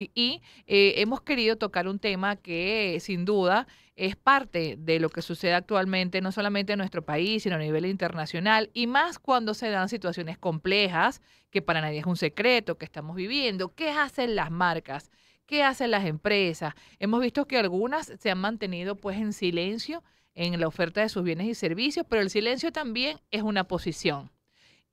Y eh, hemos querido tocar un tema que eh, sin duda es parte de lo que sucede actualmente, no solamente en nuestro país, sino a nivel internacional, y más cuando se dan situaciones complejas, que para nadie es un secreto, que estamos viviendo. ¿Qué hacen las marcas? ¿Qué hacen las empresas? Hemos visto que algunas se han mantenido pues en silencio en la oferta de sus bienes y servicios, pero el silencio también es una posición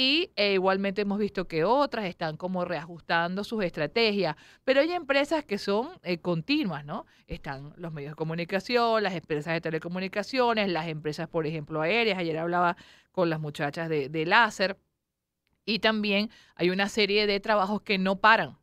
y eh, igualmente hemos visto que otras están como reajustando sus estrategias, pero hay empresas que son eh, continuas, ¿no? Están los medios de comunicación, las empresas de telecomunicaciones, las empresas, por ejemplo, aéreas, ayer hablaba con las muchachas de, de láser, y también hay una serie de trabajos que no paran,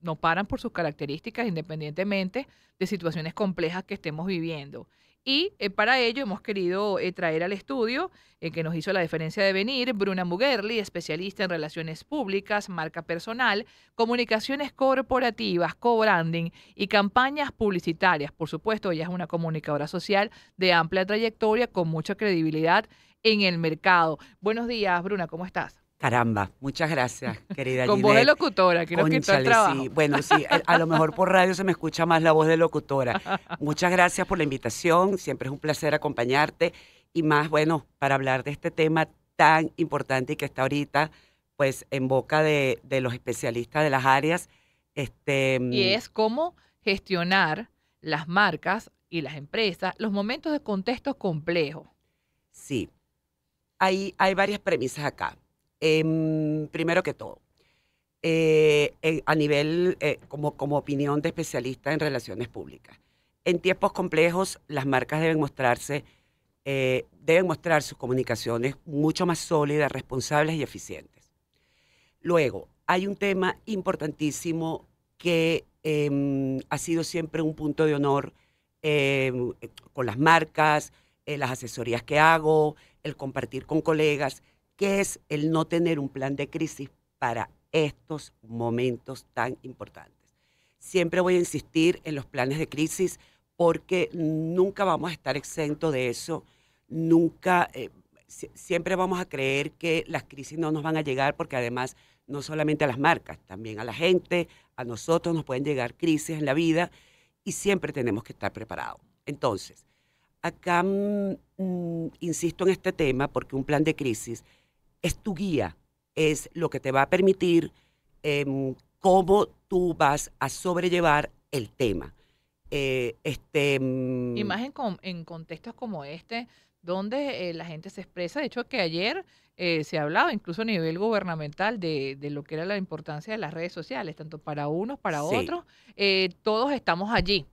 no paran por sus características, independientemente de situaciones complejas que estemos viviendo. Y eh, para ello hemos querido eh, traer al estudio, en eh, que nos hizo la diferencia de venir, Bruna Mugerli, especialista en relaciones públicas, marca personal, comunicaciones corporativas, co-branding y campañas publicitarias. Por supuesto, ella es una comunicadora social de amplia trayectoria con mucha credibilidad en el mercado. Buenos días, Bruna, ¿cómo estás? Caramba, muchas gracias, querida Con voz de locutora, creo que está el trabajo. Bueno, sí, eh, a lo mejor por radio se me escucha más la voz de locutora. Muchas gracias por la invitación, siempre es un placer acompañarte y más, bueno, para hablar de este tema tan importante y que está ahorita, pues, en boca de, los especialistas de las áreas. Este, mm, y es cómo gestionar las marcas y las empresas los momentos de contexto complejo. Sí, hay varias premisas acá Em, primero que todo, eh, eh, a nivel, eh, como, como opinión de especialista en relaciones públicas, en tiempos complejos las marcas deben mostrarse, deben mostrar sus comunicaciones mucho más sólidas, responsables y eficientes. Luego, hay un tema importantísimo que em, ha sido siempre un punto de honor em, con las marcas, las asesorías que hago, el compartir con colegas es el no tener un plan de crisis para estos momentos tan importantes. Siempre voy a insistir en los planes de crisis porque nunca vamos a estar exento de eso, nunca, eh, siempre vamos a creer que las crisis no nos van a llegar porque además no solamente a las marcas, también a la gente, a nosotros nos pueden llegar crisis en la vida y siempre tenemos que estar preparados. Entonces, acá mm, mm, insisto en este tema porque un plan de crisis es tu guía, es lo que te va a permitir em, cómo tú vas a sobrellevar el tema. Eh, este, em, en, contextos como este, donde eh, la gente se expresa. De hecho, que ayer eh, se hablaba, incluso a nivel gubernamental, de, lo que era la importancia de las redes sociales, tanto para unos, para otros. todos estamos allí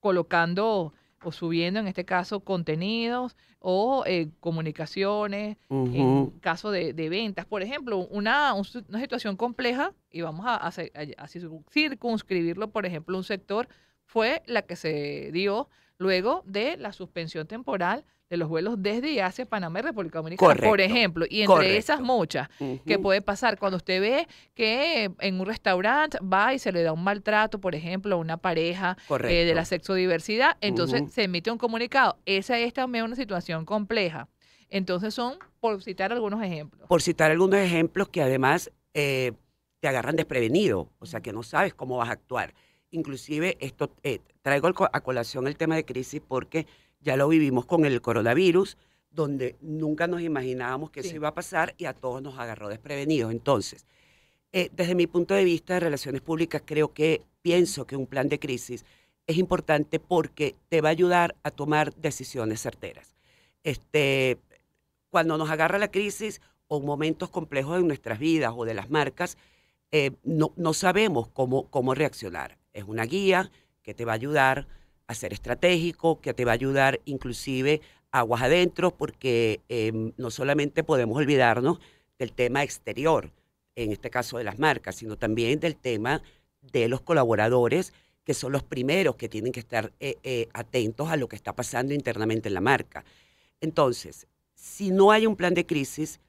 colocando o subiendo, en este caso, contenidos o eh, comunicaciones, en caso de, ventas. Por ejemplo, una, situación compleja, y vamos a, hacer a circunscribirlo, por ejemplo, un sector fue la que se dio luego de la suspensión temporal de los vuelos desde y hacia Panamá y República Dominicana, por ejemplo, y entre esas muchas que puede pasar cuando usted ve que en un restaurante va y se le da un maltrato, por ejemplo, a una pareja eh, de la sexodiversidad, entonces se emite un comunicado. Esa es también una situación compleja. Entonces son, por citar algunos ejemplos. Por citar algunos ejemplos que además eh, te agarran desprevenido, o sea que no sabes cómo vas a actuar. Inclusive esto eh, traigo a colación el tema de crisis porque ya lo vivimos con el coronavirus, donde nunca nos imaginábamos que eso iba a pasar y a todos nos agarró desprevenidos. Entonces, eh, desde mi punto de vista de relaciones públicas, creo que pienso que un plan de crisis es importante porque te va a ayudar a tomar decisiones certeras. Este, cuando nos agarra la crisis o momentos complejos de nuestras vidas o de las marcas, eh, no, no, sabemos cómo, cómo reaccionar. Es una guía que te va a ayudar a ser estratégico, que te va a ayudar inclusive aguas adentro, porque em, no solamente podemos olvidarnos del tema exterior, en este caso de las marcas, sino también del tema de los colaboradores, que son los primeros que tienen que estar eh, eh, atentos a lo que está pasando internamente en la marca. Entonces, si no hay un plan de crisis,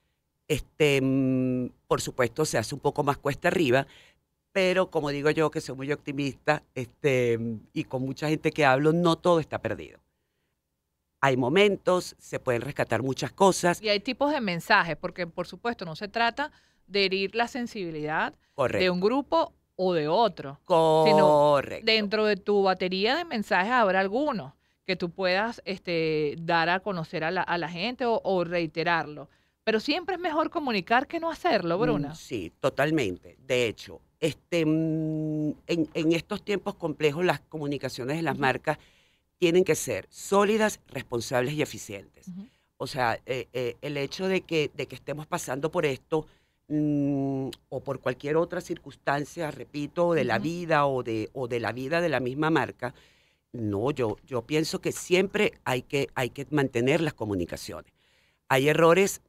este, mm, por supuesto se hace un poco más cuesta arriba, pero como digo yo, que soy muy optimista este, y con mucha gente que hablo, no todo está perdido. Hay momentos, se pueden rescatar muchas cosas. Y hay tipos de mensajes, porque por supuesto no se trata de herir la sensibilidad de un grupo o de otro. Correcto. dentro de tu batería de mensajes habrá algunos que tú puedas este, dar a conocer a la, gente o reiterarlo. Pero siempre es mejor comunicar que no hacerlo, mm, Bruna. Sí, totalmente. De hecho, este, mm, en, estos tiempos complejos las comunicaciones de las marcas tienen que ser sólidas, responsables y eficientes. O sea, eh, eh, el hecho de que, estemos pasando por esto mm, o por cualquier otra circunstancia, repito, de la vida o de, o de la vida de la misma marca, no, yo, yo pienso que siempre hay que, hay que mantener las comunicaciones. Hay errores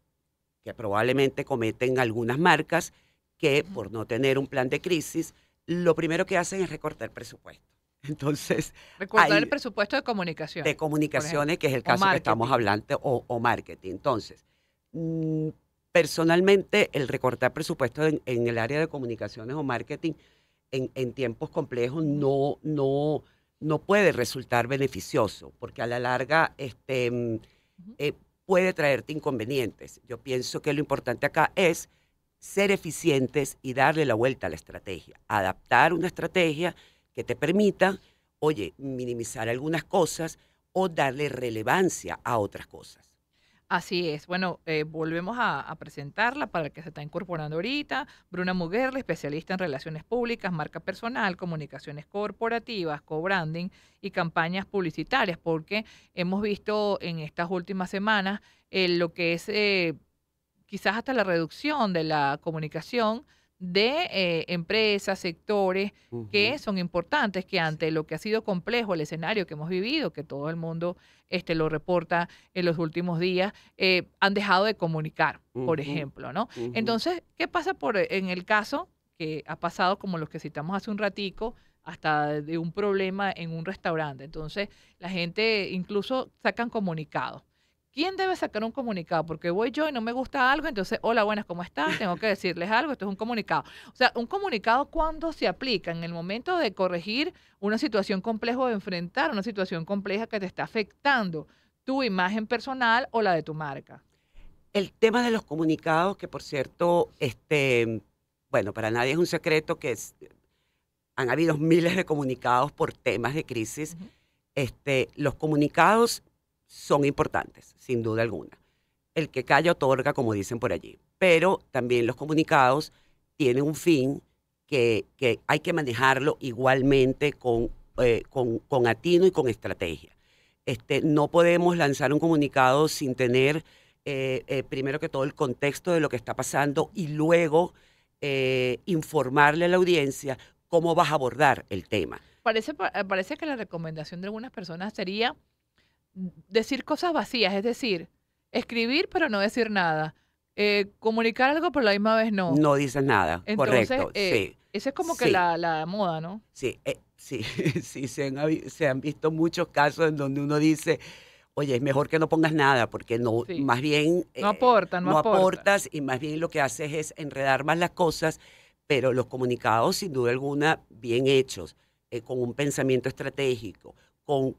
que probablemente cometen algunas marcas, que por no tener un plan de crisis, lo primero que hacen es recortar presupuesto. Entonces, recortar el presupuesto de comunicación. De comunicaciones, que es el caso que estamos hablando, o, marketing. Entonces, mm, personalmente, el recortar presupuesto en, el área de comunicaciones o marketing en, tiempos complejos no, no, no puede resultar beneficioso, porque a la larga este, mm, eh, puede traerte inconvenientes. Yo pienso que lo importante acá es ser eficientes y darle la vuelta a la estrategia. Adaptar una estrategia que te permita, oye, minimizar algunas cosas o darle relevancia a otras cosas. Así es. Bueno, eh, volvemos a, presentarla para el que se está incorporando ahorita. Bruna Muguerle, especialista en relaciones públicas, marca personal, comunicaciones corporativas, co-branding y campañas publicitarias, porque hemos visto en estas últimas semanas eh, lo que es... Eh, quizás hasta la reducción de la comunicación de eh, empresas, sectores que son importantes, que ante lo que ha sido complejo el escenario que hemos vivido, que todo el mundo este, lo reporta en los últimos días, eh, han dejado de comunicar, por ejemplo, ¿no? Entonces, ¿qué pasa por, eh, en el caso que ha pasado, como los que citamos hace un ratico, hasta de un problema en un restaurante? Entonces, la gente incluso sacan comunicados ¿Quién debe sacar un comunicado? Porque voy yo y no me gusta algo, entonces, hola, buenas, ¿cómo están? Tengo que decirles algo, esto es un comunicado. O sea, un comunicado cuándo se aplica, en el momento de corregir una situación compleja o de enfrentar una situación compleja que te está afectando tu imagen personal o la de tu marca. El tema de los comunicados, que por cierto, este, bueno, para nadie es un secreto que han habido miles de comunicados por temas de crisis. este, los comunicados son importantes, sin duda alguna. El que calla otorga, como dicen por allí. Pero también los comunicados tienen un fin que, hay que manejarlo igualmente eh, con, con, atino y con estrategia. Este, no podemos lanzar un comunicado sin tener eh, eh, primero que todo el contexto de lo que está pasando y luego informarle a la audiencia cómo vas a abordar el tema. Parece, parece que la recomendación de algunas personas sería decir cosas vacías, es decir, escribir pero no decir nada, eh, comunicar algo pero la misma vez no. No dices nada, Entonces, correcto. Eh, esa es como que la, moda, ¿no? Sí, eh, sí, sí, se han, visto muchos casos en donde uno dice, oye, es mejor que no pongas nada, porque no, más bien... no aporta, no, aportas y más bien lo que haces es enredar más las cosas, pero los comunicados, sin duda alguna, bien hechos, con un pensamiento estratégico,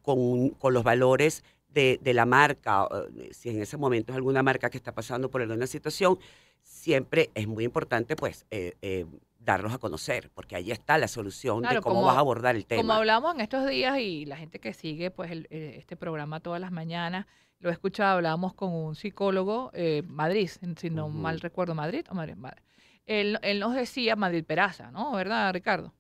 con, con, los valores de, la marca, si en ese momento es alguna marca que está pasando por alguna situación, siempre es muy importante pues eh, eh darlos a conocer, porque ahí está la solución de cómo vas a abordar el tema. Como hablamos en estos días y la gente que sigue pues eh, este programa todas las mañanas, lo he escuchado, hablábamos con un psicólogo, eh, Madrid, si no mal recuerdo, Madrid o Madrid, Él, él, nos decía, Madrid Peraza, ¿no? ¿Verdad, Ricardo?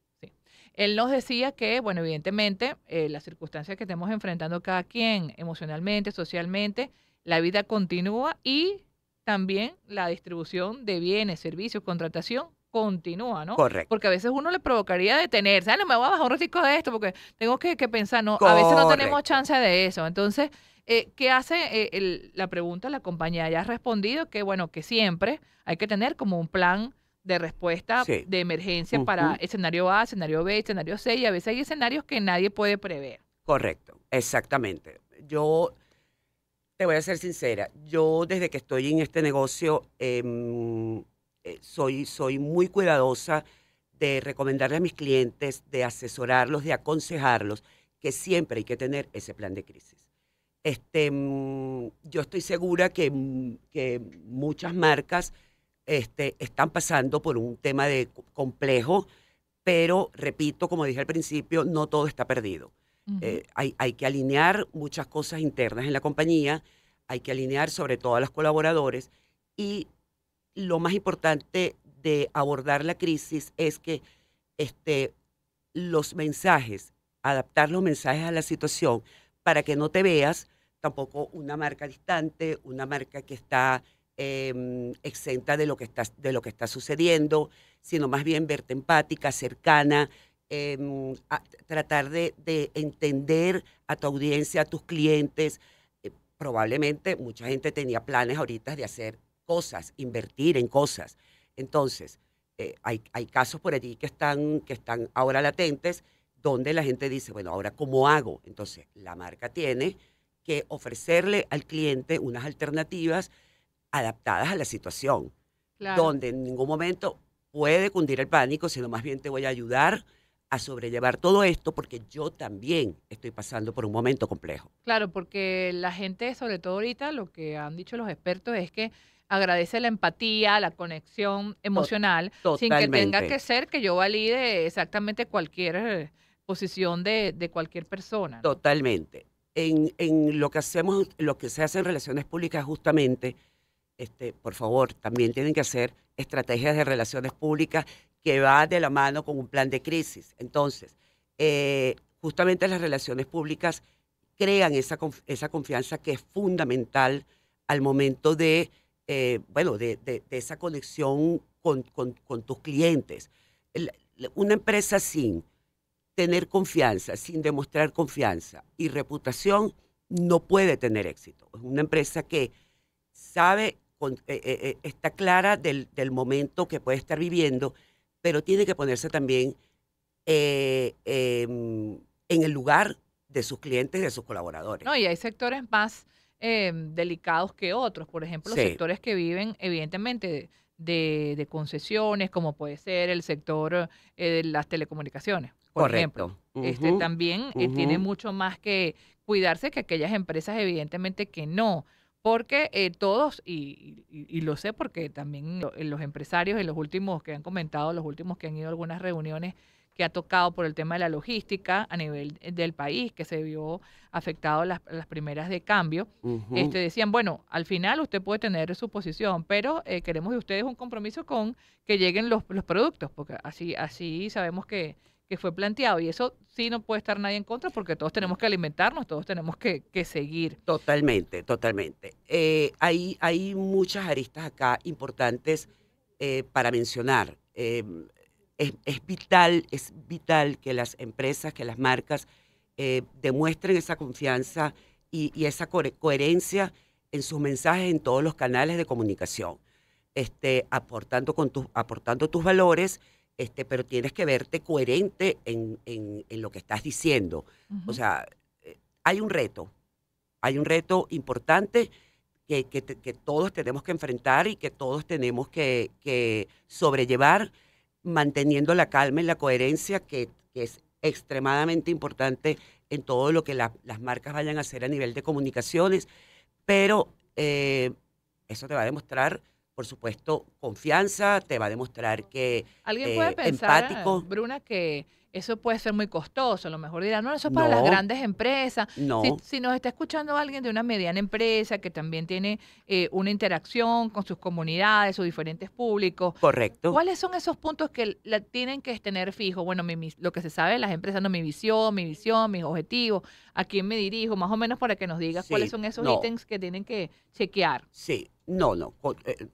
Él nos decía que, bueno, evidentemente, eh, las circunstancias que estemos enfrentando cada quien, emocionalmente, socialmente, la vida continúa y también la distribución de bienes, servicios, contratación continúa, ¿no? Correcto. Porque a veces uno le provocaría detenerse, ah, no me voy a bajar un ratito de esto porque tengo que, pensar, no, a veces no tenemos chance de eso. Entonces, eh, ¿qué hace eh, la pregunta? La compañía ya ha respondido que, bueno, que siempre hay que tener como un plan de respuesta de emergencia para escenario A, escenario B, escenario C, y a veces hay escenarios que nadie puede prever. Correcto, exactamente. Yo te voy a ser sincera, yo desde que estoy en este negocio em, eh, soy, soy muy cuidadosa de recomendarle a mis clientes, de asesorarlos, de aconsejarlos, que siempre hay que tener ese plan de crisis. Este, mm, yo estoy segura que, mm, que muchas marcas este, están pasando por un tema de complejo, pero repito, como dije al principio, no todo está perdido. Eh, hay, que alinear muchas cosas internas en la compañía, hay que alinear sobre todo a los colaboradores y lo más importante de abordar la crisis es que este, los mensajes, adaptar los mensajes a la situación para que no te veas tampoco una marca distante, una marca que está Em, exenta de lo, que está, de lo que está sucediendo, sino más bien verte empática, cercana, em, tratar de, entender a tu audiencia, a tus clientes. Eh, probablemente mucha gente tenía planes ahorita de hacer cosas, invertir en cosas. Entonces, eh, hay, hay, casos por allí que están, que están ahora latentes donde la gente dice, bueno, ahora ¿cómo hago? Entonces, la marca tiene que ofrecerle al cliente unas alternativas adaptadas a la situación, donde en ningún momento puede cundir el pánico, sino más bien te voy a ayudar a sobrellevar todo esto porque yo también estoy pasando por un momento complejo. Claro, porque la gente, sobre todo ahorita, lo que han dicho los expertos es que agradece la empatía, la conexión emocional, sin que tenga que ser que yo valide exactamente cualquier eh, posición de, cualquier persona. Totalmente. En, en, lo que hacemos, lo que se hace en relaciones públicas justamente este, por favor, también tienen que hacer estrategias de relaciones públicas que va de la mano con un plan de crisis. Entonces, eh, justamente las relaciones públicas crean esa, confianza que es fundamental al momento de, eh, bueno, de, esa conexión con, tus clientes. una empresa sin tener confianza, sin demostrar confianza y reputación, no puede tener éxito. Es una empresa que sabe, eh, eh, eh, está clara del, momento que puede estar viviendo, pero tiene que ponerse también em, en el lugar de sus clientes, de sus colaboradores. No, y hay sectores más em, delicados que otros, por ejemplo, sectores que viven evidentemente de, concesiones, como puede ser el sector de las telecomunicaciones, por ejemplo. este, también tiene mucho más que cuidarse que aquellas empresas evidentemente que no porque eh, todos, y, lo sé porque también eh, los empresarios y los últimos que han comentado, los últimos que han ido a algunas reuniones que ha tocado por el tema de la logística a nivel eh, del país, que se vio afectado las, las primeras de cambio, este, decían, bueno, al final usted puede tener su posición, pero queremos de ustedes un compromiso con que lleguen los, los productos, porque así, así sabemos que, que fue planteado. Y eso sí no puede estar nadie en contra porque todos tenemos que alimentarnos, todos tenemos que, seguir. Totalmente, totalmente. Eh, hay, muchas aristas acá importantes eh, para mencionar. Eh, es, vital, es vital que las empresas, que las marcas demuestren esa confianza y, esa coherencia en sus mensajes en todos los canales de comunicación, este, aportando, con aportando tus valores este, pero tienes que verte coherente en, lo que estás diciendo. O sea, eh, hay un reto, hay un reto importante que, todos tenemos que enfrentar y que todos tenemos que, sobrellevar manteniendo la calma y la coherencia que, es extremadamente importante en todo lo que las marcas vayan a hacer a nivel de comunicaciones, pero eh, eso te va a demostrar por supuesto, confianza, te va a demostrar que Alguien eh, puede pensar, Bruna, que eso puede ser muy costoso. A lo mejor dirán, no, eso es para las grandes empresas. No. Si, nos está escuchando alguien de una mediana empresa que también tiene eh, una interacción con sus comunidades o diferentes públicos. Correcto. ¿Cuáles son esos puntos que la tienen que tener fijo? Bueno, mi, lo que se sabe las empresas, no mi visión, mi visión, mis objetivos, a quién me dirijo, más o menos para que nos digas cuáles son esos ítems que tienen que chequear. Sí, no, no. Eh,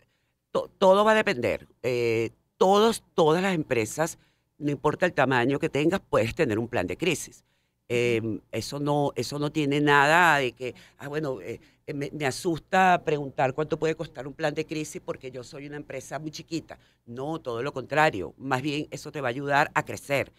todo va a depender. Eh, todos, todas las empresas, no importa el tamaño que tengas, puedes tener un plan de crisis. Em, eso, no, eso no tiene nada de que, ah, bueno, eh, eh, me, asusta preguntar cuánto puede costar un plan de crisis porque yo soy una empresa muy chiquita. No, todo lo contrario. Más bien eso te va a ayudar a crecer.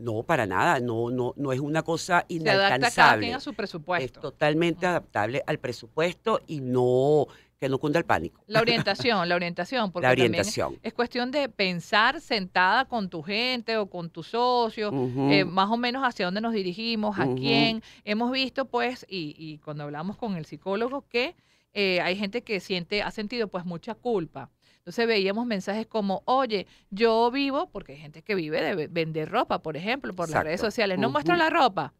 No, para nada, no, no, no es una cosa inalcanzable. Se adapta a su presupuesto. Es totalmente adaptable al presupuesto y no que no cunda el pánico. La orientación, la orientación, porque la orientación. es, cuestión de pensar sentada con tu gente o con tu socio, eh, más o menos hacia dónde nos dirigimos, a quién. Hemos visto, pues, y, cuando hablamos con el psicólogo, que eh, hay gente que siente, ha sentido, pues, mucha culpa entonces veíamos mensajes como, oye, yo vivo, porque hay gente que vive de vender ropa, por ejemplo, por las redes sociales, no muestran la ropa.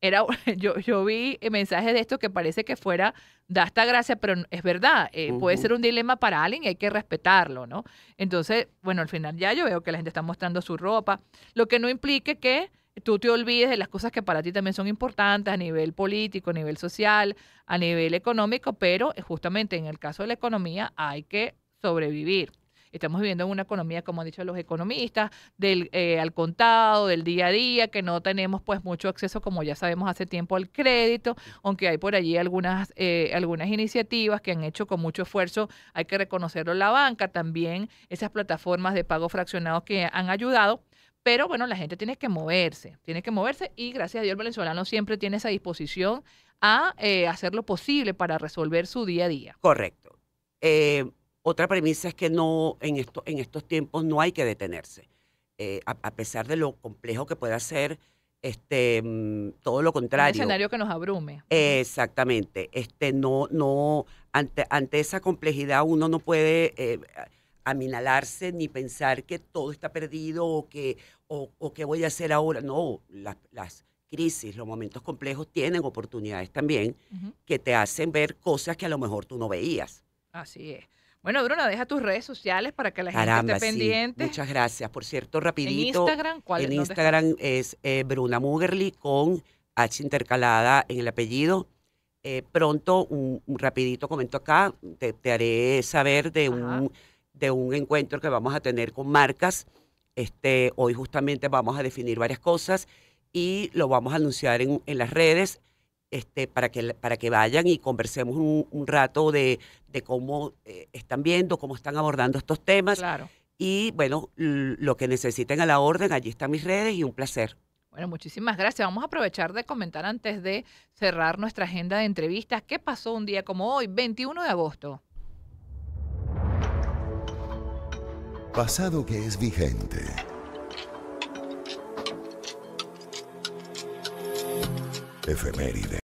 Era, yo, yo vi eh, mensajes de esto que parece que fuera, da esta gracia, pero es verdad, eh, puede ser un dilema para alguien y hay que respetarlo, ¿no? Entonces, bueno, al final ya yo veo que la gente está mostrando su ropa, lo que no implique que tú te olvides de las cosas que para ti también son importantes a nivel político, a nivel social, a nivel económico, pero eh, justamente en el caso de la economía hay que sobrevivir. Estamos viviendo en una economía, como han dicho los economistas, del, eh, al contado, del día a día, que no tenemos pues mucho acceso, como ya sabemos hace tiempo, al crédito, aunque hay por allí algunas, eh, algunas iniciativas que han hecho con mucho esfuerzo, hay que reconocerlo, la banca también, esas plataformas de pago fraccionado que han ayudado. Pero bueno, la gente tiene que moverse, tiene que moverse y gracias a Dios el venezolano siempre tiene esa disposición a eh, hacer lo posible para resolver su día a día. Correcto. Eh, otra premisa es que no, en, esto, en estos tiempos no hay que detenerse, eh, a, pesar de lo complejo que pueda ser, este, mm, todo lo contrario. Un escenario que nos abrume. exactamente. Este, no, no, ante, esa complejidad uno no puede eh, aminalarse ni pensar que todo está perdido o que, o, voy a hacer ahora. No, las, crisis, los momentos complejos tienen oportunidades también que te hacen ver cosas que a lo mejor tú no veías. Así es. Bueno, Bruna, deja tus redes sociales para que la gente esté pendiente. Sí. Muchas gracias. Por cierto, rapidito. ¿En Instagram En Instagram es eh, Bruna Mugerly con H intercalada en el apellido. Eh, pronto, un, rapidito comento acá, te, haré saber de un, de un encuentro que vamos a tener con marcas. Este, hoy justamente vamos a definir varias cosas y lo vamos a anunciar en, en las redes. Este, para, que, para que vayan y conversemos un, rato de, cómo eh, están viendo, cómo están abordando estos temas. Y bueno, lo que necesiten a la orden, allí están mis redes y un placer. Bueno, muchísimas gracias. Vamos a aprovechar de comentar antes de cerrar nuestra agenda de entrevistas. ¿Qué pasó un día como hoy, 21 de agosto? Pasado que es vigente. Efeméride.